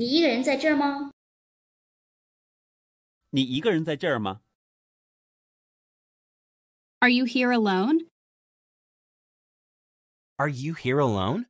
你一个人在这儿吗？你一个人在这儿吗？Are you here alone? Are you here alone?